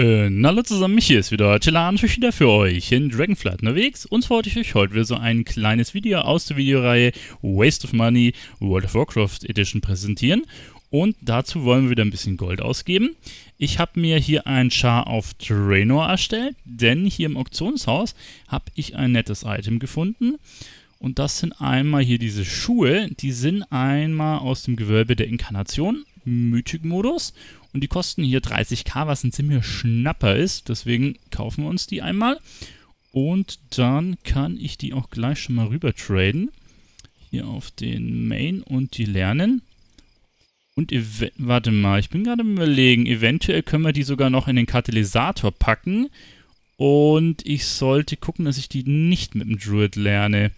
Äh, hallo zusammen, mich hier ist wieder Chillantisch wieder für euch in Dragonflight unterwegs und zwar wollte ich euch heute wieder so ein kleines Video aus der Videoreihe Waste of Money World of Warcraft Edition präsentieren und dazu wollen wir wieder ein bisschen Gold ausgeben. Ich habe mir hier einen Char auf Draenor erstellt, denn hier im Auktionshaus habe ich ein nettes Item gefunden und das sind einmal hier diese Schuhe, die sind einmal aus dem Gewölbe der Inkarnation, Mythic-Modus und die kosten hier 30k, was ein ziemlicher Schnapper ist. Deswegen kaufen wir uns die einmal. Und dann kann ich die auch gleich schon mal rüber traden. Hier auf den Main und die lernen. Und warte mal, ich bin gerade im Überlegen. Eventuell können wir die sogar noch in den Katalysator packen. Und ich sollte gucken, dass ich die nicht mit dem Druid lerne.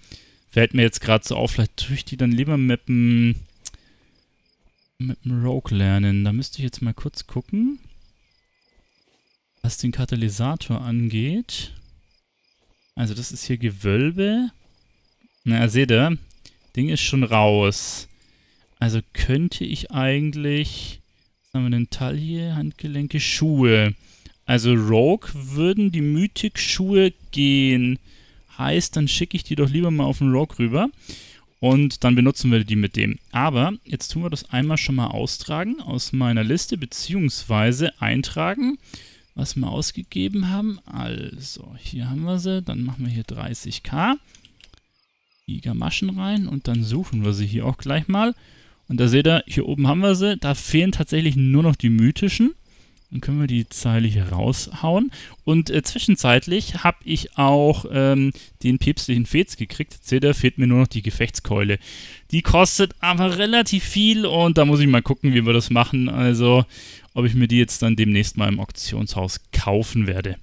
Fällt mir jetzt gerade so auf, vielleicht tue ich die dann lieber mit dem mit dem Rogue lernen. Da müsste ich jetzt mal kurz gucken, was den Katalysator angeht. Also das ist hier Gewölbe. Na, seht ihr? Ding ist schon raus. Also könnte ich eigentlich... Was haben wir denn? Tal hier? Handgelenke, Schuhe. Also Rogue würden die Mythic-Schuhe gehen. Heißt, dann schicke ich die doch lieber mal auf den Rogue rüber und dann benutzen wir die mit dem. Aber jetzt tun wir das einmal schon mal austragen aus meiner Liste, beziehungsweise eintragen, was wir ausgegeben haben. Also, hier haben wir sie, dann machen wir hier 30k, Die Gamaschen rein und dann suchen wir sie hier auch gleich mal. Und da seht ihr, hier oben haben wir sie, da fehlen tatsächlich nur noch die mythischen. Dann können wir die Zeile hier raushauen. Und äh, zwischenzeitlich habe ich auch ähm, den päpstlichen Fez gekriegt. Zeder fehlt mir nur noch die Gefechtskeule. Die kostet aber relativ viel und da muss ich mal gucken, wie wir das machen. Also, ob ich mir die jetzt dann demnächst mal im Auktionshaus kaufen werde.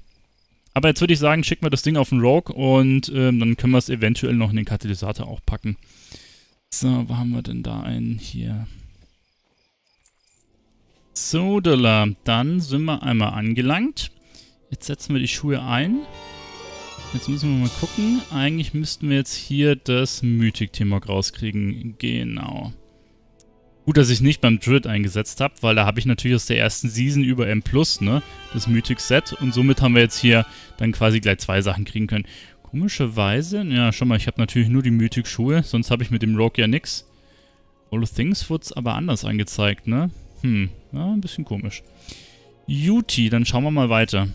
Aber jetzt würde ich sagen, schicken wir das Ding auf den Rogue und ähm, dann können wir es eventuell noch in den Katalysator auch packen. So, wo haben wir denn da einen hier? So, Dilla, dann sind wir einmal angelangt. Jetzt setzen wir die Schuhe ein. Jetzt müssen wir mal gucken. Eigentlich müssten wir jetzt hier das Mythic-Timok rauskriegen. Genau. Gut, dass ich nicht beim Druid eingesetzt habe, weil da habe ich natürlich aus der ersten Season über M+, ne, das Mythic-Set. Und somit haben wir jetzt hier dann quasi gleich zwei Sachen kriegen können. Komischerweise, ja, schau mal, ich habe natürlich nur die Mythic-Schuhe, sonst habe ich mit dem Rogue ja nichts. All Things wurde aber anders angezeigt, ne? Hm, na, ein bisschen komisch. Juti, dann schauen wir mal weiter.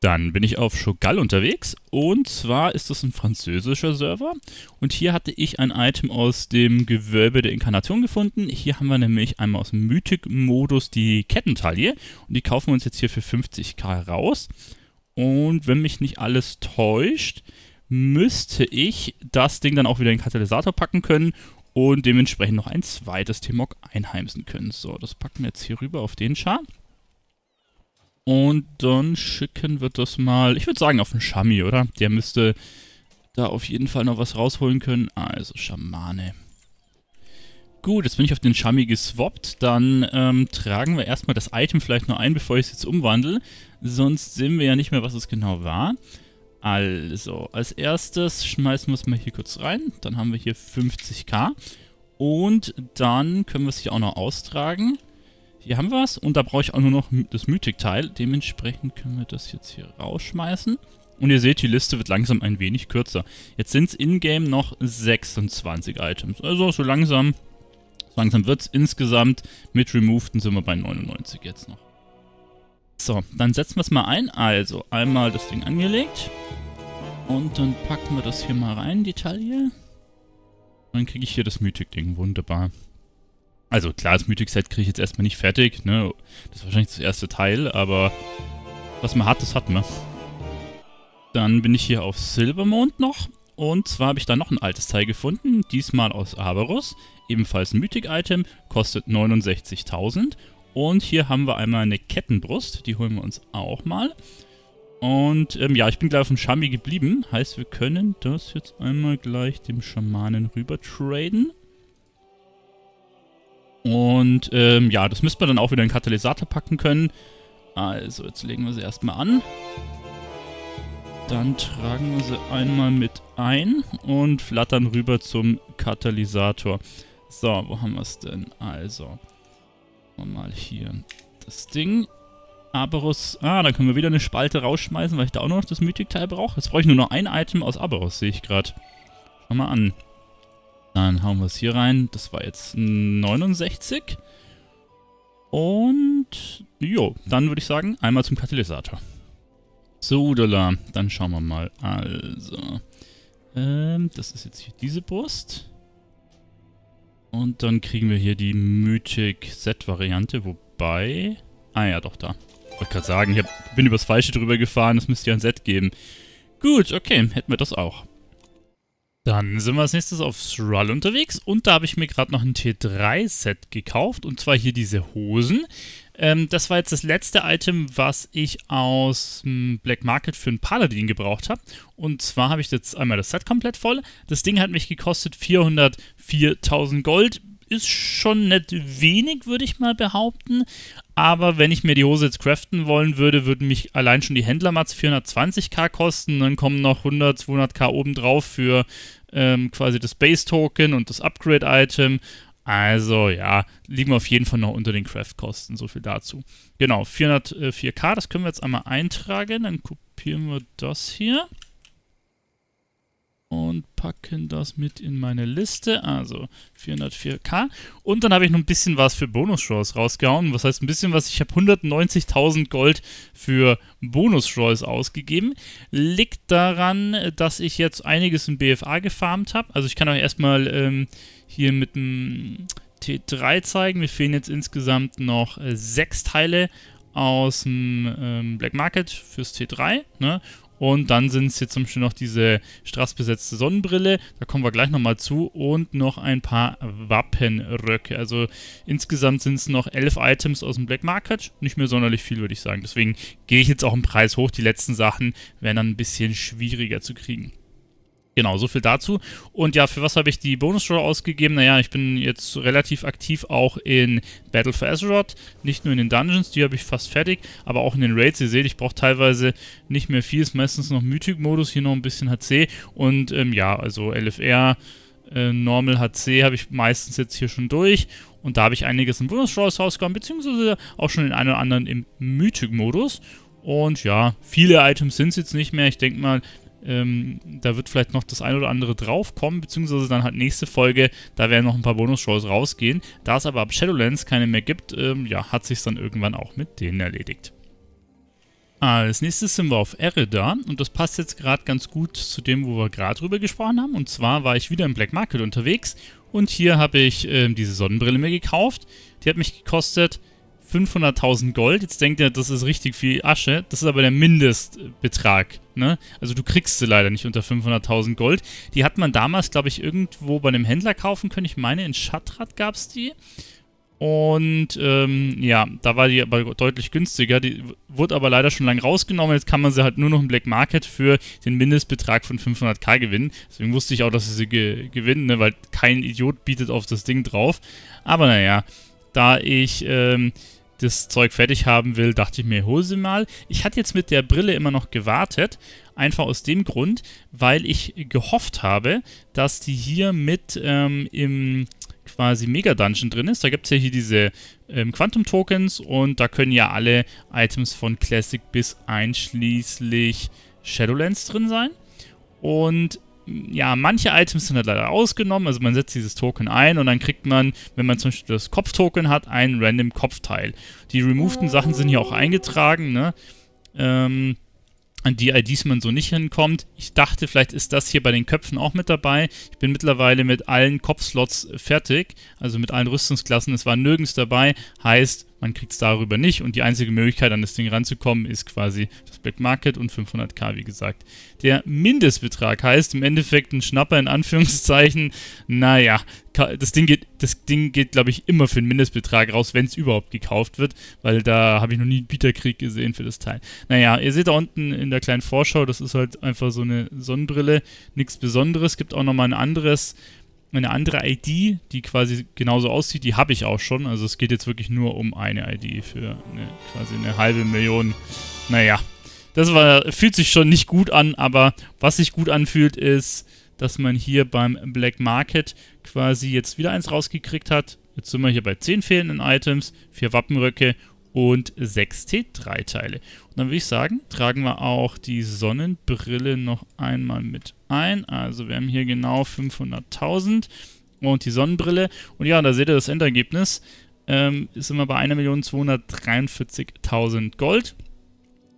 Dann bin ich auf Shogal unterwegs und zwar ist das ein französischer Server und hier hatte ich ein Item aus dem Gewölbe der Inkarnation gefunden. Hier haben wir nämlich einmal aus dem Mythic-Modus die Kettentaille und die kaufen wir uns jetzt hier für 50k raus. Und wenn mich nicht alles täuscht, müsste ich das Ding dann auch wieder in den Katalysator packen können und dementsprechend noch ein zweites Timok einheimsen können. So, das packen wir jetzt hier rüber auf den Char. Und dann schicken wir das mal, ich würde sagen, auf den Shami, oder? Der müsste da auf jeden Fall noch was rausholen können. Also Schamane. Gut, jetzt bin ich auf den Shami geswappt. Dann ähm, tragen wir erstmal das Item vielleicht noch ein, bevor ich es jetzt umwandle. Sonst sehen wir ja nicht mehr, was es genau war. Also, als erstes schmeißen wir es mal hier kurz rein. Dann haben wir hier 50k. Und dann können wir es hier auch noch austragen. Hier haben wir es. Und da brauche ich auch nur noch das Mythic-Teil. Dementsprechend können wir das jetzt hier rausschmeißen. Und ihr seht, die Liste wird langsam ein wenig kürzer. Jetzt sind es in-game noch 26 Items. Also so langsam, so langsam wird es insgesamt. Mit Removeden sind wir bei 99 jetzt noch. So, dann setzen wir es mal ein. Also, einmal das Ding angelegt. Und dann packen wir das hier mal rein, die Taille. Dann kriege ich hier das Mythic-Ding. Wunderbar. Also klar, das Mythic-Set kriege ich jetzt erstmal nicht fertig. Ne? Das ist wahrscheinlich das erste Teil, aber was man hat, das hat man. Dann bin ich hier auf Silbermond noch. Und zwar habe ich da noch ein altes Teil gefunden, diesmal aus Aberus. Ebenfalls ein Mythic-Item, kostet 69.000 und hier haben wir einmal eine Kettenbrust, die holen wir uns auch mal. Und ähm, ja, ich bin gleich auf dem Shami geblieben. Heißt, wir können das jetzt einmal gleich dem Schamanen rüber traden. Und ähm, ja, das müsste man dann auch wieder in den Katalysator packen können. Also, jetzt legen wir sie erstmal an. Dann tragen wir sie einmal mit ein und flattern rüber zum Katalysator. So, wo haben wir es denn? Also, wir mal hier das Ding. Aberus. Ah, da können wir wieder eine Spalte rausschmeißen, weil ich da auch noch das mythic teil brauche. Jetzt brauche ich nur noch ein Item aus Aberus, sehe ich gerade. Schau mal an. Dann hauen wir es hier rein. Das war jetzt 69. Und jo, dann würde ich sagen, einmal zum Katalysator. So, Dala, dann schauen wir mal. Also, ähm, das ist jetzt hier diese Brust. Und dann kriegen wir hier die Mythic Z-Variante, wobei... Ah ja, doch, da. Ich Wollte gerade sagen, ich hab, bin übers Falsche drüber gefahren, das müsste ja ein Set geben. Gut, okay, hätten wir das auch. Dann sind wir als nächstes auf Thrall unterwegs und da habe ich mir gerade noch ein T3-Set gekauft und zwar hier diese Hosen. Ähm, das war jetzt das letzte Item, was ich aus m, Black Market für einen Paladin gebraucht habe. Und zwar habe ich jetzt einmal das Set komplett voll. Das Ding hat mich gekostet 404.000 Gold. Ist schon nicht wenig, würde ich mal behaupten. Aber wenn ich mir die Hose jetzt craften wollen würde, würden mich allein schon die Händlermats 420k kosten. Dann kommen noch 100, 200k obendrauf für ähm, quasi das Base-Token und das Upgrade-Item. Also ja, liegen wir auf jeden Fall noch unter den Craft-Kosten, so viel dazu. Genau, 404k, äh, das können wir jetzt einmal eintragen, dann kopieren wir das hier und packen das mit in meine Liste, also 404k. Und dann habe ich noch ein bisschen was für Bonus-Draws rausgehauen. Was heißt ein bisschen was? Ich habe 190.000 Gold für Bonus-Draws ausgegeben. Liegt daran, dass ich jetzt einiges im BFA gefarmt habe. Also ich kann euch erstmal ähm, hier mit dem T3 zeigen. Mir fehlen jetzt insgesamt noch äh, sechs Teile aus dem ähm, Black Market fürs T3. Ne? Und dann sind es hier zum Beispiel noch diese straßbesetzte Sonnenbrille, da kommen wir gleich nochmal zu, und noch ein paar Wappenröcke. Also insgesamt sind es noch elf Items aus dem Black Market, nicht mehr sonderlich viel, würde ich sagen. Deswegen gehe ich jetzt auch im Preis hoch. Die letzten Sachen wären dann ein bisschen schwieriger zu kriegen. Genau, so viel dazu. Und ja, für was habe ich die Bonus-Show ausgegeben? Naja, ich bin jetzt relativ aktiv auch in Battle for Azeroth. Nicht nur in den Dungeons, die habe ich fast fertig, aber auch in den Raids. Ihr seht, ich brauche teilweise nicht mehr viel. Ist meistens noch Mythic-Modus, hier noch ein bisschen HC. Und ähm, ja, also LFR, äh, Normal HC habe ich meistens jetzt hier schon durch. Und da habe ich einiges in Bonus-Shows rausgehauen, beziehungsweise auch schon den einen oder anderen im Mythic-Modus. Und ja, viele Items sind es jetzt nicht mehr. Ich denke mal, ähm, da wird vielleicht noch das ein oder andere draufkommen, beziehungsweise dann halt nächste Folge, da werden noch ein paar Bonus-Shows rausgehen. Da es aber ab Shadowlands keine mehr gibt, ähm, ja, hat sich dann irgendwann auch mit denen erledigt. Als nächstes sind wir auf Erida und das passt jetzt gerade ganz gut zu dem, wo wir gerade drüber gesprochen haben. Und zwar war ich wieder im Black Market unterwegs und hier habe ich äh, diese Sonnenbrille mir gekauft. Die hat mich gekostet 500.000 Gold. Jetzt denkt ihr, das ist richtig viel Asche. Das ist aber der Mindestbetrag. Ne? Also du kriegst sie leider nicht unter 500.000 Gold. Die hat man damals, glaube ich, irgendwo bei einem Händler kaufen können. Ich meine, in Schatrat gab es die. Und ähm, ja, da war die aber deutlich günstiger. Die wurde aber leider schon lange rausgenommen. Jetzt kann man sie halt nur noch im Black Market für den Mindestbetrag von 500k gewinnen. Deswegen wusste ich auch, dass sie sie ge gewinnen, ne? weil kein Idiot bietet auf das Ding drauf. Aber naja, da ich ähm, das Zeug fertig haben will, dachte ich mir, hol sie mal. Ich hatte jetzt mit der Brille immer noch gewartet, einfach aus dem Grund, weil ich gehofft habe, dass die hier mit ähm, im quasi Mega Dungeon drin ist. Da gibt es ja hier diese ähm, Quantum Tokens und da können ja alle Items von Classic bis einschließlich Shadowlands drin sein. Und ja, manche Items sind halt leider ausgenommen. Also man setzt dieses Token ein und dann kriegt man, wenn man zum Beispiel das Kopftoken hat, einen random Kopfteil. Die removeden Sachen sind hier auch eingetragen, ne? Ähm, an die IDs man so nicht hinkommt. Ich dachte, vielleicht ist das hier bei den Köpfen auch mit dabei. Ich bin mittlerweile mit allen Kopfslots fertig, also mit allen Rüstungsklassen. Es war nirgends dabei. Heißt, man kriegt es darüber nicht und die einzige Möglichkeit an das Ding ranzukommen ist quasi das Black Market und 500k wie gesagt. Der Mindestbetrag heißt im Endeffekt ein Schnapper in Anführungszeichen, naja, das Ding geht, das Ding geht glaube ich immer für einen Mindestbetrag raus, wenn es überhaupt gekauft wird, weil da habe ich noch nie einen Bieterkrieg gesehen für das Teil. Naja, ihr seht da unten in der kleinen Vorschau, das ist halt einfach so eine Sonnenbrille, nichts Besonderes, gibt auch nochmal ein anderes eine andere ID, die quasi genauso aussieht, die habe ich auch schon. Also es geht jetzt wirklich nur um eine ID für eine, quasi eine halbe Million. Naja, das war, fühlt sich schon nicht gut an, aber was sich gut anfühlt, ist, dass man hier beim Black Market quasi jetzt wieder eins rausgekriegt hat. Jetzt sind wir hier bei 10 fehlenden Items, 4 Wappenröcke und 6T3-Teile. Und dann würde ich sagen, tragen wir auch die Sonnenbrille noch einmal mit ein. Also wir haben hier genau 500.000 und die Sonnenbrille. Und ja, da seht ihr das Endergebnis. Ähm, ist immer bei 1.243.000 Gold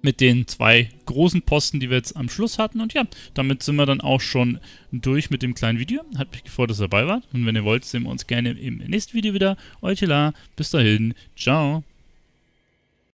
mit den zwei großen Posten, die wir jetzt am Schluss hatten. Und ja, damit sind wir dann auch schon durch mit dem kleinen Video. Hat mich gefreut, dass ihr dabei wart. Und wenn ihr wollt, sehen wir uns gerne im nächsten Video wieder. Euch Bis dahin. Ciao.